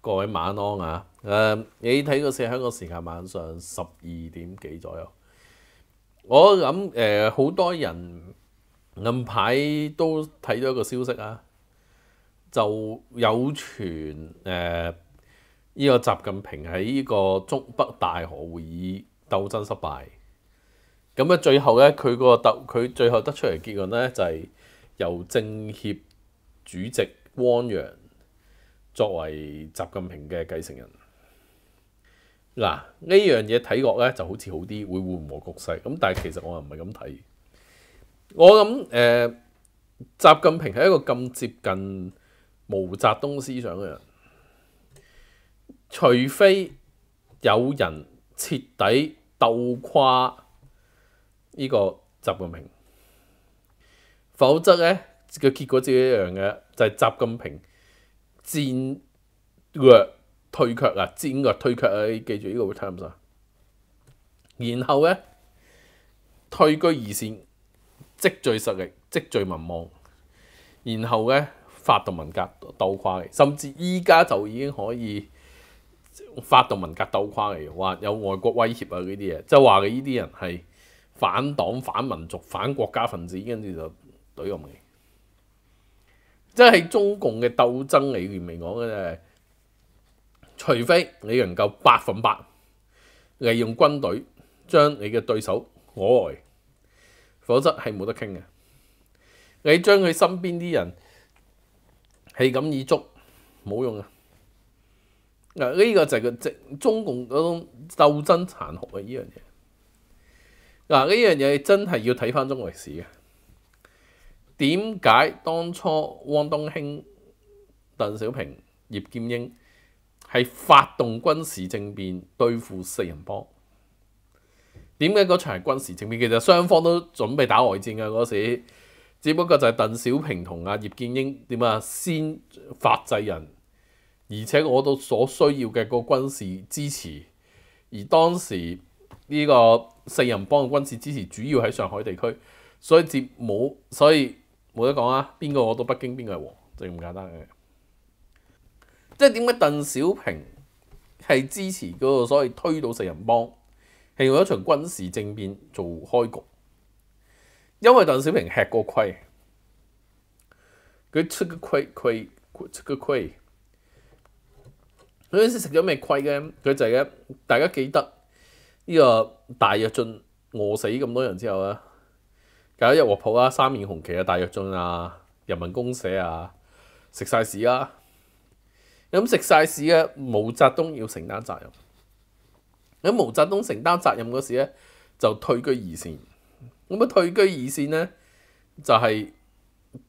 各位晚安啊，诶，你睇个四香港时间，晚上十二点几左右。我谂诶，好多人近排都睇到一个消息啊，就有传诶，呢个习近平喺呢个中北大河会议。鬥爭失敗，咁咧最後咧佢個得佢最後得出嚟結論咧就係由政協主席汪洋作為習近平嘅繼承人。嗱呢樣嘢睇落咧就好似好啲會緩和局勢，咁但係其實我唔係咁睇。我諗誒，習近平係一個咁接近毛澤東思想嘅人，除非有人徹底。斗跨呢個習近平，否則咧個結果就一樣嘅，就係習近平戰略退卻啊，戰略退卻啊，記住呢個會睇 i m 然後咧退居二線，積聚實力，積聚民望，然後咧發動文革，鬥跨，甚至依家就已經可以。發動文革鬥垮嚟，話有外國威脅啊！呢啲嘢，就話嘅呢啲人係反黨、反民族、反國家分子，跟住就懟我哋。即係中共嘅鬥爭理念嚟講嘅，除非你能夠百分百利用軍隊將你嘅對手攞外，否則係冇得傾嘅。你將佢身邊啲人氣咁以捉冇用啊！嗱，呢個就係個中中共嗰種鬥爭殘酷嘅呢樣嘢，嗱，呢樣嘢真係要睇翻中國歷史嘅。點解當初汪東興、鄧小平、葉劍英係發動軍事政變對付四人幫？點解嗰場係軍事政變其實雙方都準備打外戰嘅嗰時，只不過就係鄧小平同阿葉劍英點啊先發制人。而且我到所需要嘅個軍事支持，而當時呢個四人幫嘅軍事支持主要喺上海地區，所以接冇，所以冇得講啊！邊個我到北京，邊個係王，最唔簡單嘅。即係點解鄧小平係支持嗰個所謂推倒四人幫，係用一場軍事政變做開局？因為鄧小平吃過虧，佢出个虧，虧出過虧。嗰陣時食咗咩虧嘅？佢就係大家記得呢個大躍進餓死咁多人之後啊，搞一和鋪啊，三面紅旗啊，大躍進啊，人民公社啊，食晒屎啦！咁食晒屎嘅毛澤東要承擔責任。咁毛澤東承擔責任嗰時咧，就退居二線。咁啊，退居二線咧，就係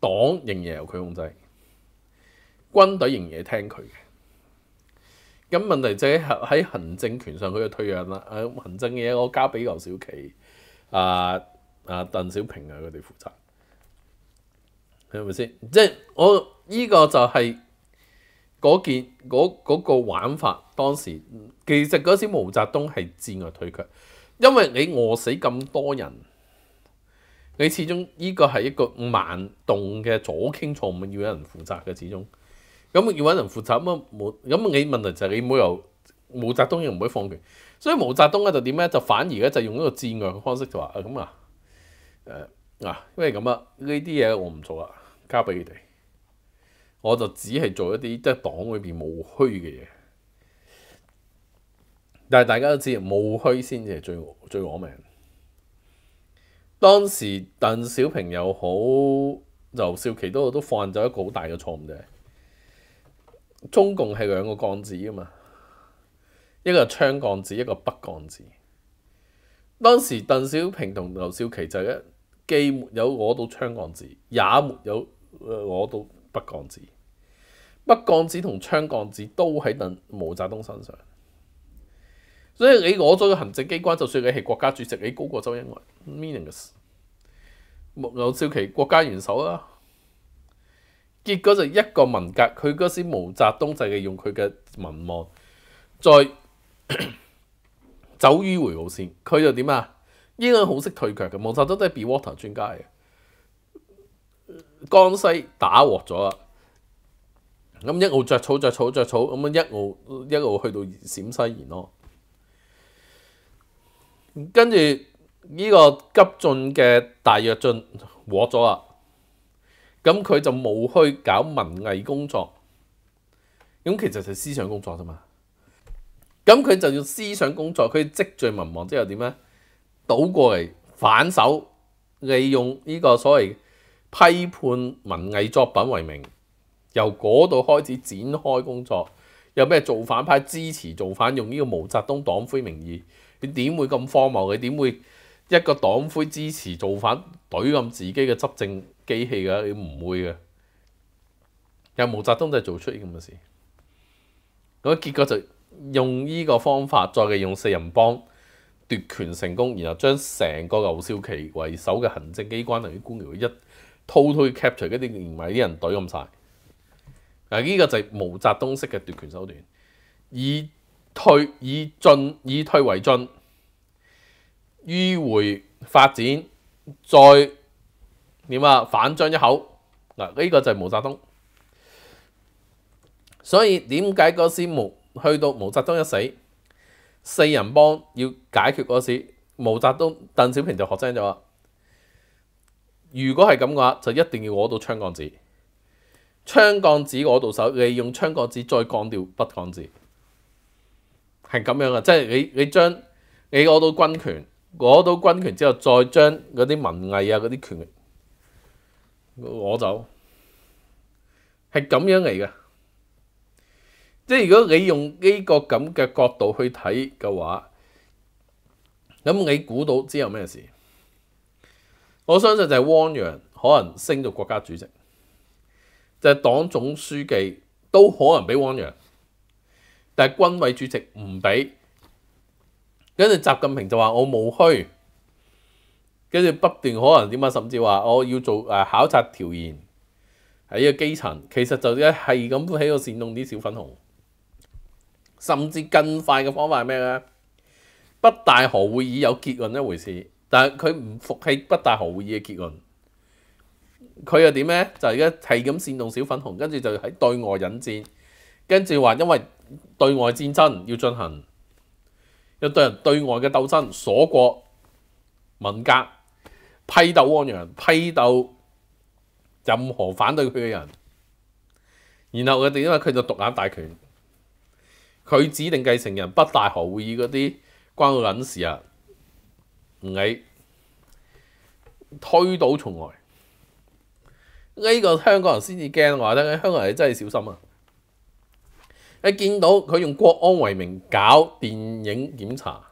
黨仍然由佢控制，軍隊仍然聽佢嘅。咁問題就喺喺行政權上，佢就退讓啦。行政嘢我交俾劉小琪、啊啊鄧小平啊，佢哋負責，係咪先？即係我依個就係嗰件嗰嗰個玩法。當時其實嗰時毛澤東係戰略退卻，因為你餓死咁多人，你始終依個係一個慢動嘅左傾錯誤，要有人負責嘅始終。咁要揾人負責咁啊！冇咁你問題就係你冇由毛澤東又唔會放權，所以毛澤東咧就點咧就反而咧就用一個戰略嘅方式就話啊咁啊誒啊，因為咁啊呢啲嘢我唔做啦，交俾佢哋，我就只係做一啲即係黨裏邊冇虛嘅嘢。但係大家都知冇虛先至係最最攞命。當時鄧小平又好，劉少奇都都犯咗一個好大嘅錯誤啫。中共係兩個槓子啊嘛，一個槍槓子，一個北槓子。當時鄧小平同劉少奇就係一既沒有攞到槍槓子，也沒有攞到北槓子。北槓子同槍槓子都喺鄧毛澤東身上，所以你攞咗個行政機關，就算你係國家主席，你高過周恩來。meaningless。木少奇國家元首啊！結果就一個文革，佢嗰時毛澤東就係用佢嘅文望，再 走於回路線。佢就點啊？呢個好識退卻嘅，毛澤東都係 be water 專家嚟嘅。江西打獲咗啦，咁一路着草着草着草，咁樣一路一路去到陝西延安，跟住呢個急進嘅大躍進獲咗啦。咁佢就冇去搞文艺工作，咁其实就思想工作咋嘛？咁佢就用思想工作，佢积聚民望之后点咧？倒过嚟反手利用呢个所谓批判文艺作品为名，由嗰度开始展开工作。有咩做反派支持造反？用呢个毛泽东党魁名义，你点会咁荒谬？你点会一个党魁支持造反，怼咁自己嘅执政？机器噶，你唔会嘅。有毛泽东就做出呢咁嘅事，咁结果就用呢个方法，再系用四人帮夺权成功，然后将成个刘少奇为首嘅行政机关，同于官僚一偷推 capture 嗰啲，连埋啲人隊咁晒。嗱，呢个就系毛泽东式嘅夺权手段，以退以进，以退为进，迂回发展，再。點啊？反將一口嗱，呢個就係毛澤東。所以點解嗰時毛去到毛澤東一死，四人幫要解決嗰時，毛澤東、鄧小平就學精咗。如果係咁嘅話，就一定要攞到槍桿子，槍桿子攞到手，利用槍桿子再降掉北桿子，係咁樣嘅。即係你你將你攞到軍權，攞到軍權之後，再將嗰啲文藝啊嗰啲權。我就係咁樣嚟嘅，即係如果你用呢個咁嘅角度去睇嘅話，咁你估到之後咩事？我相信就係汪洋可能升到國家主席，就係黨總書記都可能俾汪洋，但係軍委主席唔俾。跟住習近平就話：我冇虛。跟住不斷可能點啊？甚至話我要做誒考察調研喺個基層，其實就一係咁喺度煽動啲小粉紅。甚至更快嘅方法係咩咧？北大河會議有結論一回事，但係佢唔服氣北大河會議嘅結論。佢又點咧？就而家係咁煽動小粉紅，跟住就喺對外引戰，跟住話因為對外戰爭要進行要對人對外嘅鬥爭，鎖國文革。批鬥汪洋，批鬥任何反對佢嘅人，然後佢哋因為佢就獨眼大權，佢指定繼承人北大學會議嗰啲關我緊事啊，唔理，推倒重來。呢個香港人先至驚，我話你香港人真係小心啊！你見到佢用國安為名搞電影檢查。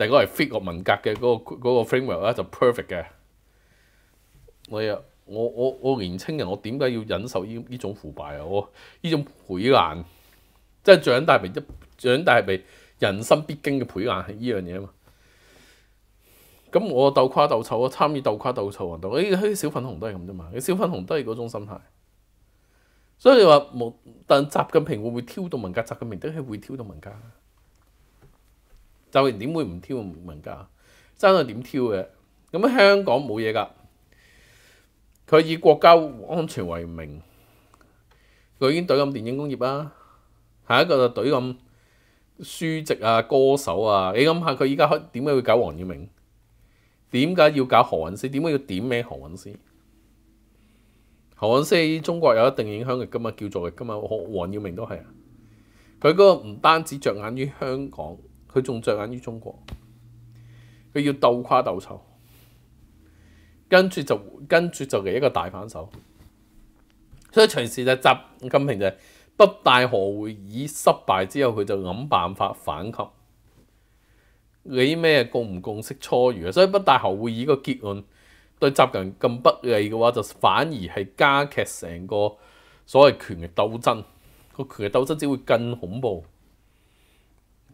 第嗰個係 fit 個文革嘅嗰個嗰個 framework 咧就 perfect 嘅。我啊，我我我年青人我點解要忍受依依種腐敗啊？我依種賄眼，即係長大咪一長大咪人生必經嘅賄眼，係依樣嘢啊嘛。咁我鬥跨鬥醜啊，參與鬥跨鬥醜啊，到依啲小粉紅都係咁啫嘛。小粉紅都係嗰種心態。所以你話冇，但習近平會唔會挑動文革？習近平都係會挑動文革。就連點會唔挑名家？真係點挑嘅咁？香港冇嘢㗎，佢以國家安全為名，佢已經懟咁電影工業啦，係一個懟咁書籍啊、歌手啊。你諗下，佢依家開點解會搞黃耀明？點解要搞何韻詩？點解要點名何韻詩？何韻詩中國有一定影響力㗎嘛，叫做噶嘛。黃耀明都係啊，佢嗰個唔單止着眼於香港。佢仲着眼於中國，佢要鬥跨鬥臭，跟住就跟住就嚟一個大反手，所以長時就習金平就北大河會議失敗之後，佢就諗辦法反擊。你咩共唔共識初遇啊？所以北大河會議個結論對習近咁不利嘅話，就反而係加劇成個所謂權力鬥爭，個權力鬥爭只會更恐怖。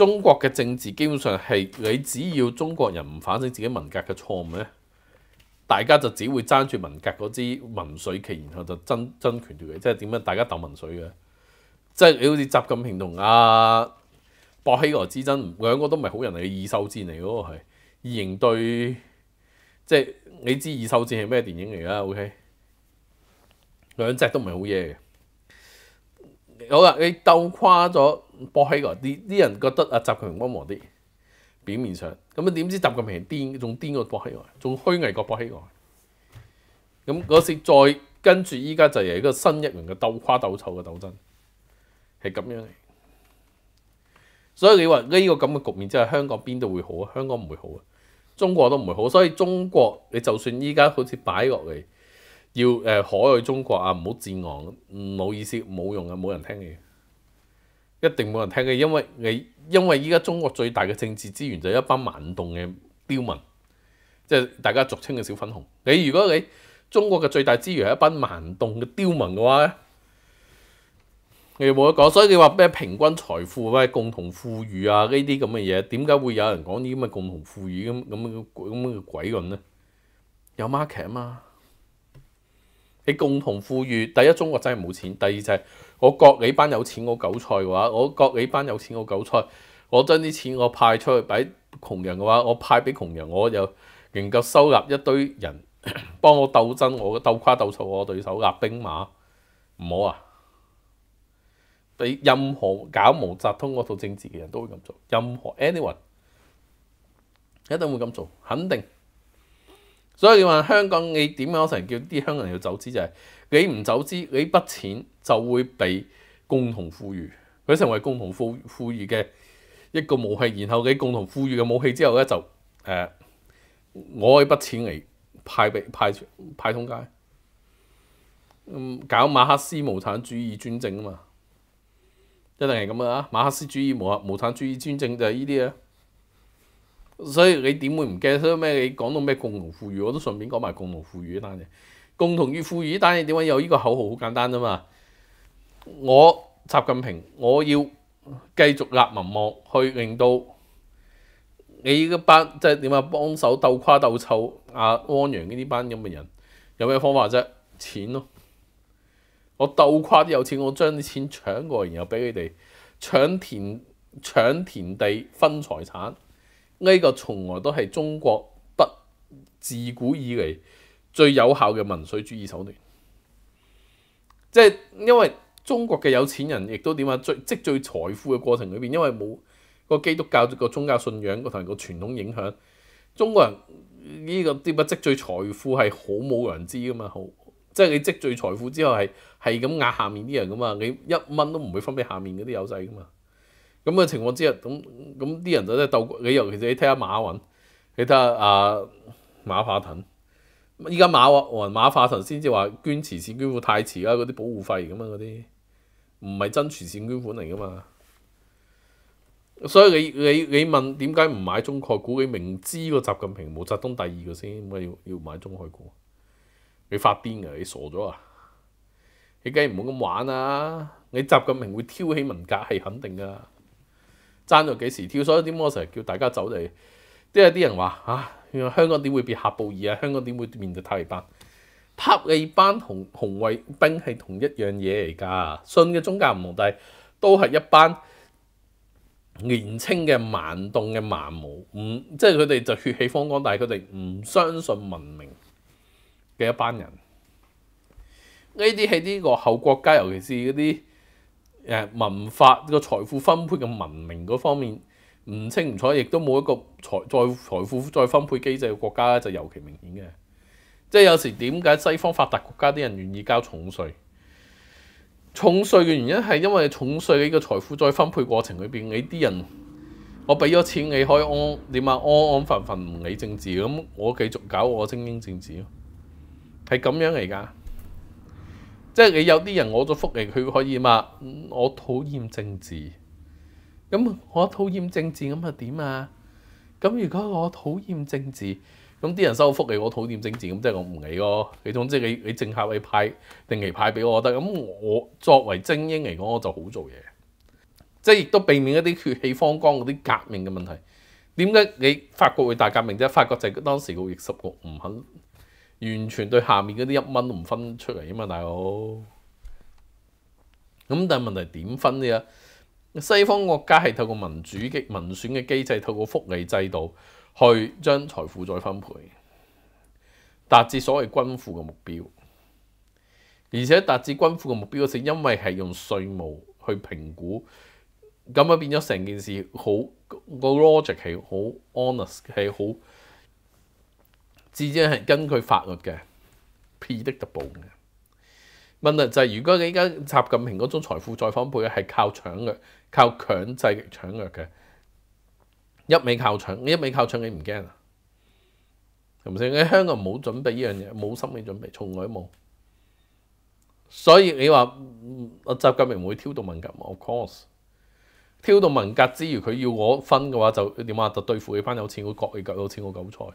中國嘅政治基本上係你只要中國人唔反省自己文革嘅錯誤咧，大家就只會爭住文革嗰支民水旗，然後就爭爭權權嘅，即係點樣大家鬥民水嘅，即係你好似習近平同阿薄熙羅之爭兩個都唔係好人嚟，二手戰嚟嗰個係二型對，即係你知二手戰係咩電影嚟啦？OK，兩隻都唔係好嘢嘅，好啦，你鬥垮咗。博起個啲啲人覺得啊，習近平温和啲，表面上咁啊點知習近平癲仲癲過博起外，仲虛偽過博起外。咁嗰時再跟住依家就係一個新一輪嘅鬥垮鬥臭嘅鬥爭，係咁樣。所以你話呢個咁嘅局面，之下，香港邊度會好啊？香港唔會好啊，中國都唔會好。所以中國你就算依家好似擺落嚟要誒海外中國啊，唔好自昂，唔好意思，冇用啊，冇人聽嘅。一定冇人聽嘅，因為你因為依家中國最大嘅政治資源就一班萬動嘅刁民，即係大家俗稱嘅小粉紅。你如果你中國嘅最大資源係一班萬動嘅刁民嘅話咧，你冇得講。所以你話咩平均財富咩共同富裕啊呢啲咁嘅嘢，點解會有人講啲咁嘅共同富裕咁咁咁嘅鬼論咧？有 market 啊嘛～你共同富裕，第一中國真係冇錢，第二就係我割你班有錢我韭菜嘅話，我割你班有錢我韭菜，我將啲錢我派出去俾窮人嘅話，我派俾窮人，我又能夠收納一堆人幫我鬥爭，我鬥跨鬥碎我對手，壓兵馬唔好啊！俾任何搞毛澤東嗰套政治嘅人都會咁做，任何 anyone 一定會咁做，肯定。所以你話香港你點解成日叫啲香港人要走資就係你唔走資，你筆錢就會被共同富裕，佢成為共同富富裕嘅一個武器。然後你共同富裕嘅武器之後咧就誒，我依筆錢嚟派俾派派通街，嗯搞馬克思無產主義專政啊嘛，一定係咁啊！馬克思主義無無產主義專政就係依啲啊。所以你點會唔驚？所以咩你講到咩共同富裕，我都順便講埋共同富裕呢單嘅共同富裕呢單嘢點解有呢個口號？好簡單啫嘛。我習近平我要繼續壓民望，去令到你班即係點啊？幫手鬥垮鬥臭啊！安陽呢啲班咁嘅人有咩方法啫？錢咯，我鬥垮啲有錢，我將啲錢搶過，然後俾佢哋搶田搶田地分財產。呢個從來都係中國不自古以嚟最有效嘅民粹主義手段，即係因為中國嘅有錢人亦都點啊？積積聚財富嘅過程裏邊，因為冇個基督教個宗教信仰同埋個傳統影響，中國人呢個啲啊積聚財富係好冇人知噶嘛？好，即係你積聚財富之後係係咁壓下面啲人噶嘛？你一蚊都唔會分俾下面嗰啲友仔噶嘛？咁嘅情況之下，咁咁啲人就真係鬥你尤其是你睇下馬雲，你睇下啊馬化騰。依家馬雲馬化騰先至話捐慈善捐款太遲啦，嗰啲保護費咁啊嗰啲，唔係真慈善捐款嚟噶嘛。所以你你你問點解唔買中概股？你明知個習近平、毛澤東第二個先，咁啊要要買中概股？你發癲啊！你傻咗啊？你梗係唔好咁玩啦！你習近平會挑起文革係肯定㗎。爭到幾時跳？所以點解成日叫大家走嚟？都有啲人話嚇，香港點會變夏布爾啊？香港點會面對塔利班？塔利班同紅衛兵係同一樣嘢嚟㗎。信嘅宗教唔同，但係都係一班年青嘅盲動嘅盲武，唔即係佢哋就血氣方剛，但係佢哋唔相信文明嘅一班人。呢啲係呢個後國家，尤其是嗰啲。誒文化個財富分配嘅文明嗰方面唔清唔楚，亦都冇一個財再財富再分配機制嘅國家咧，就尤其明顯嘅。即係有時點解西方發達國家啲人願意交重税？重税嘅原因係因為重税呢個財富再分配過程裏邊，你啲人我俾咗錢，你可以安點啊？安安分分唔理政治咁，我繼續搞我精英政治咯，係咁樣嚟㗎。即係你有啲人攞咗福利佢可以嘛？我討厭政治，咁我討厭政治咁啊點啊？咁如果我討厭政治，咁啲人收福利我討厭政治，咁即係我唔理咯。你總之你你政客你派定期派俾我得，咁我作為精英嚟講，我就好做嘢。即係亦都避免一啲血氣方剛嗰啲革命嘅問題。點解你法國會大革命啫？法國就當時個逆十國唔肯。完全對下面嗰啲一蚊都唔分出嚟啊嘛，大佬。咁但係問題點分呢？啊？西方國家係透過民主嘅民選嘅機制，透過福利制度去將財富再分配，達至所謂均富嘅目標。而且達至均富嘅目標，就因為係用稅務去評估，咁啊變咗成件事好個 logic 係好 honest 係好。直接係根據法律嘅，P 的特步嘅。問題就係如果你依家習近平嗰種財富再分配係靠搶嘅，靠強制搶掠嘅，一味靠搶，一味靠搶，你唔驚啊？係咪先？你香港冇準備依樣嘢，冇心理準備，從來冇。所以你話我習近平會挑動文革？Of course，挑動文革之餘，佢要我分嘅話就點啊？就對付你班有錢，我割有錢，我韭菜。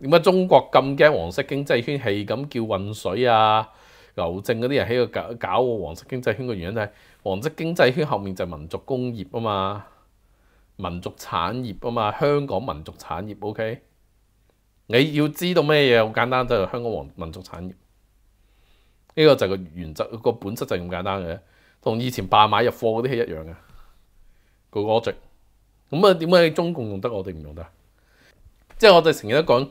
點解中國咁驚黃色經濟圈？係咁叫混水啊、牛證嗰啲人喺度搞搞黃色經濟圈嘅原因就係黃色經濟圈後面就民族工業啊嘛、民族產業啊嘛，香港民族產業 OK。你要知道咩嘢？好簡單，就係香港黃民族產業。呢個就個原則個本質就係咁簡單嘅，同以前霸買入貨嗰啲係一樣嘅個價值。咁啊，點解中共用得我哋唔用得？即係我哋成日都講。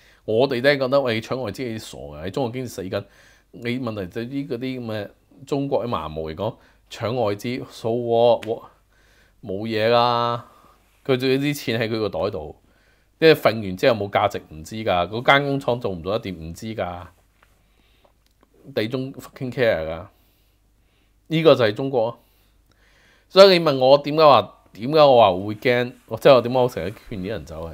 我哋都系覺得喂搶外資係傻嘅，喺中國經濟死緊。你問題就係啲嗰啲咁嘅中國嘅麻木嚟講，搶外資數喎冇嘢啦。佢仲有啲錢喺佢個袋度，即系瞓完之後冇價值，唔知噶。嗰間工廠做唔做得掂，唔知噶。地中 care 噶，呢個就係中國。所以你問我點解話點解我話會驚，即係我點解我成日勸啲人走係。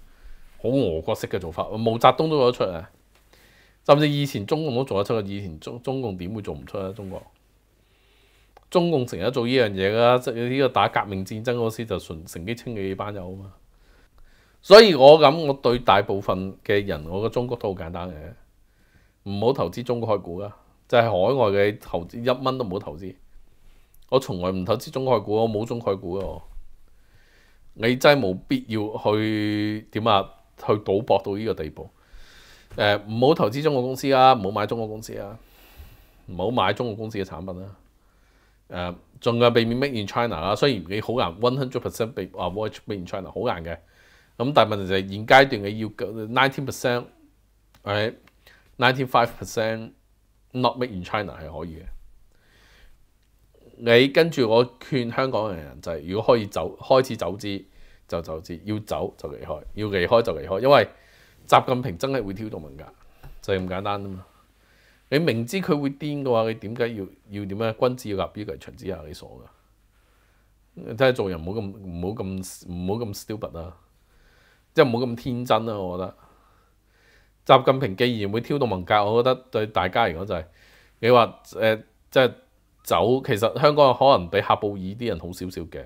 好俄国式嘅做法，毛泽东都做得出啊！甚至以前中共都做得出。以前中中共点会做唔出啊？中国中共成日做呢样嘢噶，呢个打革命战争嗰时就顺乘机清理班友啊嘛。所以我谂，我对大部分嘅人，我嘅中国都好简单嘅，唔好投资中国海股啦，就系海外嘅投资一蚊都唔好投资。我从来唔投资中国股，我冇中国海股啊！你真系冇必要去点啊？去賭博到呢個地步，誒唔好投資中國公司啊，唔好買中國公司啊，唔好買中國公司嘅產品啦，誒盡量避免 Make in China 啦。雖然你好難 One hundred percent 避啊 Avoid Make in China 好難嘅，咁但係問題就係現階段嘅要 n i n e t e e n percent，誒 ninety five percent not Make in China 係可以嘅。你跟住我勸香港嘅人就係，如果可以走開始走資。就走知要走就離開，要離開就離開，因為習近平真係會挑動文革，就係咁簡單啊嘛！你明知佢會癲嘅話，你點解要要點咧？君子要立於杆，長子啊，你傻噶！真係做人唔好咁好咁好咁 s t u p i d 啊，即係好咁天真啊！我覺得習近平既然會挑動文革，我覺得對大家嚟講就係你話誒，即係走。其實香港可能比黑布爾啲人好少少嘅。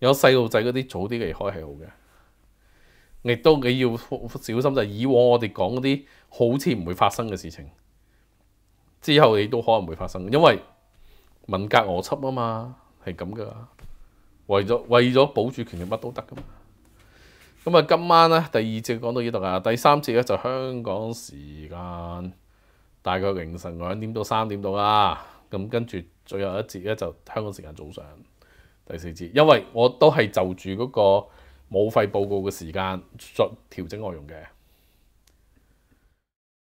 有細路仔嗰啲早啲離開係好嘅，亦都你要小心就係以往我哋講嗰啲好似唔會發生嘅事情，之後你都可能會發生，因為文革惡緝啊嘛，係咁噶。為咗為咗保住權力乜都得噶嘛。咁啊，今晚咧第二節講到呢度啊，第三節咧就香港時間大概凌晨兩點到三點到啦。咁跟住最後一節咧就香港時間早上。第四節，因為我都係就住嗰個冇費報告嘅時間作調整內容嘅。